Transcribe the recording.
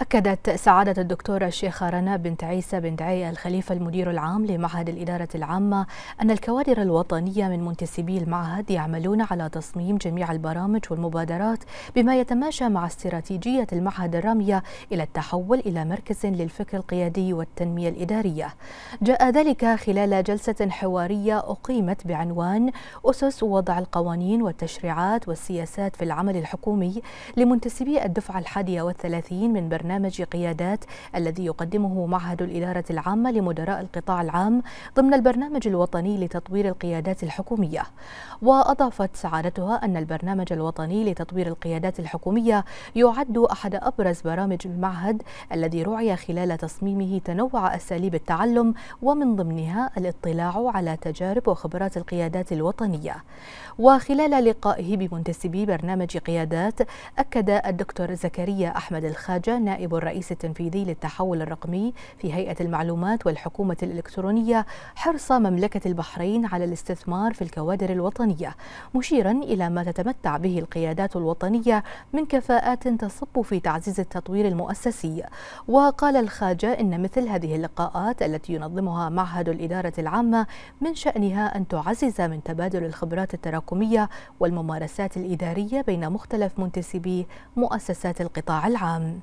أكدت سعادة الدكتورة الشيخة رنا بنت عيسى بنت عي الخليفة المدير العام لمعهد الإدارة العامة أن الكوادر الوطنية من منتسبي المعهد يعملون على تصميم جميع البرامج والمبادرات بما يتماشى مع استراتيجية المعهد الرامية إلى التحول إلى مركز للفكر القيادي والتنمية الإدارية. جاء ذلك خلال جلسة حوارية أقيمت بعنوان أسس وضع القوانين والتشريعات والسياسات في العمل الحكومي لمنتسبي الدفعة الحادية والثلاثين من برنامج برنامج قيادات الذي يقدمه معهد الإدارة العامة لمدراء القطاع العام ضمن البرنامج الوطني لتطوير القيادات الحكومية وأضافت سعادتها أن البرنامج الوطني لتطوير القيادات الحكومية يعد أحد أبرز برامج المعهد الذي رعي خلال تصميمه تنوع أساليب التعلم ومن ضمنها الاطلاع على تجارب وخبرات القيادات الوطنية وخلال لقائه بمنتسبي برنامج قيادات أكد الدكتور زكريا أحمد الخاجة نائب نائب الرئيس التنفيذي للتحول الرقمي في هيئة المعلومات والحكومة الإلكترونية حرص مملكة البحرين على الاستثمار في الكوادر الوطنية مشيرا إلى ما تتمتع به القيادات الوطنية من كفاءات تصب في تعزيز التطوير المؤسسي وقال الخاجة إن مثل هذه اللقاءات التي ينظمها معهد الإدارة العامة من شأنها أن تعزز من تبادل الخبرات التراكمية والممارسات الإدارية بين مختلف منتسبي مؤسسات القطاع العام